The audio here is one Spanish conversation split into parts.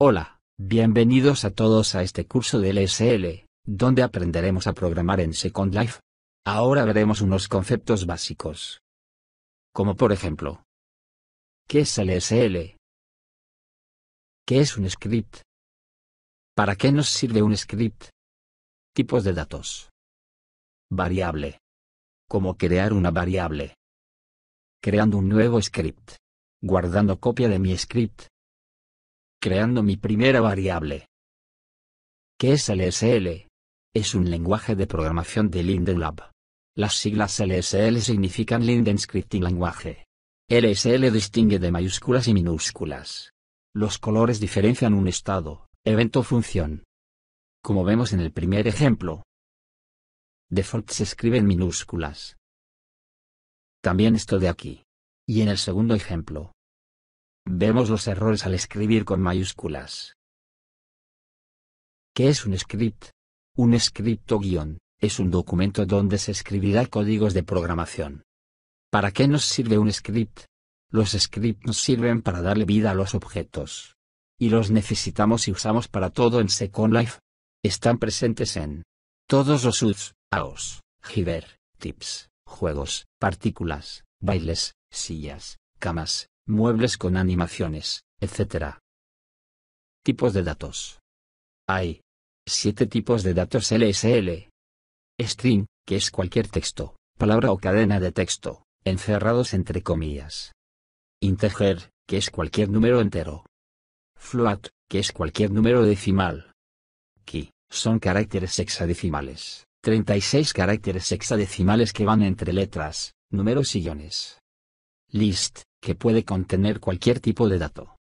Hola, bienvenidos a todos a este curso de LSL, donde aprenderemos a programar en Second Life. Ahora veremos unos conceptos básicos. Como por ejemplo, ¿qué es LSL? ¿Qué es un script? ¿Para qué nos sirve un script? Tipos de datos. Variable. Cómo crear una variable. Creando un nuevo script. Guardando copia de mi script creando mi primera variable. ¿Qué es LSL? Es un lenguaje de programación de LindenLab. Las siglas LSL significan Linden Scripting Language. LSL distingue de mayúsculas y minúsculas. Los colores diferencian un estado, evento o función. Como vemos en el primer ejemplo. Default se escribe en minúsculas. También esto de aquí. Y en el segundo ejemplo, Vemos los errores al escribir con mayúsculas. ¿Qué es un script? Un script o guión, es un documento donde se escribirá códigos de programación. ¿Para qué nos sirve un script? Los scripts nos sirven para darle vida a los objetos. Y los necesitamos y usamos para todo en Second Life. Están presentes en todos los UDs, AOS, Giver, Tips, Juegos, Partículas, Bailes, Sillas, Camas, muebles con animaciones, etc. Tipos de datos. Hay siete tipos de datos LSL. String, que es cualquier texto, palabra o cadena de texto, encerrados entre comillas. Integer, que es cualquier número entero. Float, que es cualquier número decimal. Key, son caracteres hexadecimales, 36 caracteres hexadecimales que van entre letras, números y guiones. List, que puede contener cualquier tipo de dato.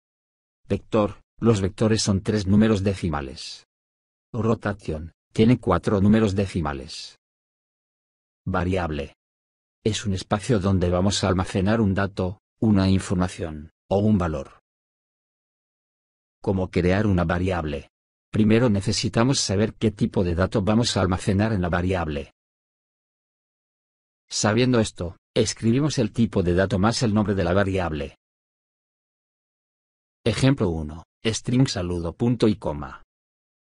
Vector, los vectores son tres números decimales. Rotación, tiene cuatro números decimales. Variable. Es un espacio donde vamos a almacenar un dato, una información, o un valor. ¿Cómo crear una variable? Primero necesitamos saber qué tipo de dato vamos a almacenar en la variable. Sabiendo esto, Escribimos el tipo de dato más el nombre de la variable. Ejemplo 1. String saludo punto y coma.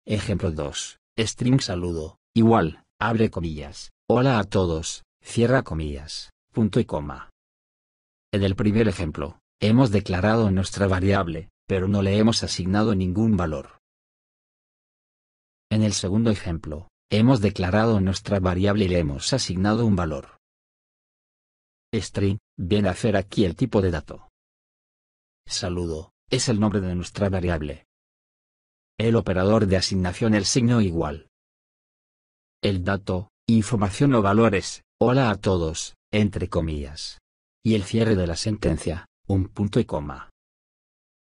Ejemplo 2. String saludo, igual, abre comillas, hola a todos, cierra comillas, punto y coma. En el primer ejemplo, hemos declarado nuestra variable, pero no le hemos asignado ningún valor. En el segundo ejemplo, hemos declarado nuestra variable y le hemos asignado un valor string, viene a hacer aquí el tipo de dato. Saludo, es el nombre de nuestra variable. El operador de asignación el signo igual. El dato, información o valores, hola a todos, entre comillas. Y el cierre de la sentencia, un punto y coma.